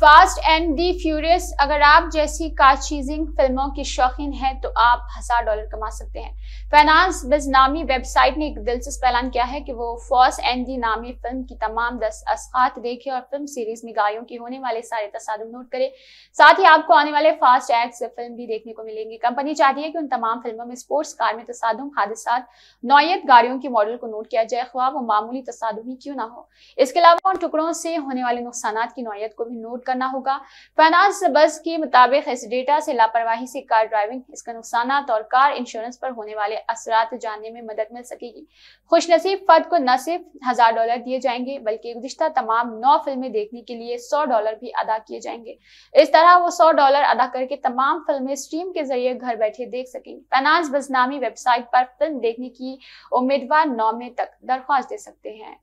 fast and the furious अगर आप जैसी कार चीजिंग फिल्मों की शौकीन हैं तो आप हजार डॉलर कमा सकते हैं फाइनेंस बिज नामी वेबसाइट ने एक दिलचस्प ऐलान किया है कि वो फास्ट एंड दी नामी फिल्म की तमाम दस असात देखे और फिल्म सीरीज में गायों के होने वाले सारे तसादम नोट करें साथ ही आपको आने वाले फास्ट एक्ट फिल्म भी देखने को मिलेंगे कंपनी चाहती है कि उन तमाम फिल्मों में स्पोर्ट्स कार में तसादम हादसा नोयत गाड़ियों के मॉडल को नोट किया जाए ख्वाब वो मामूली तसादम ही क्यों ना हो इसके अलावा उन टुकड़ों से होने वाले नुकसान की नोयत को भी नोट करना होगा फाइनांस बस के मुताबिक इस डेटा से लापरवाही से कार ड्राइविंग इसका नुकसान तो और कार इंश्योरेंस पर होने वाले असरात जानने में मदद मिल सकेगी खुशनसीब फर्द को न सिर्फ हजार डॉलर दिए जाएंगे बल्कि गुजशत तमाम नौ फिल्में देखने के लिए सौ डॉलर भी अदा किए जाएंगे इस तरह वो सौ डॉलर अदा करके तमाम फिल्में स्ट्रीम के जरिए घर बैठे देख सकेंगे फाइनांस बस नामी वेबसाइट पर फिल्म देखने की उम्मीदवार नौ मई तक दरख्वास्त दे सकते हैं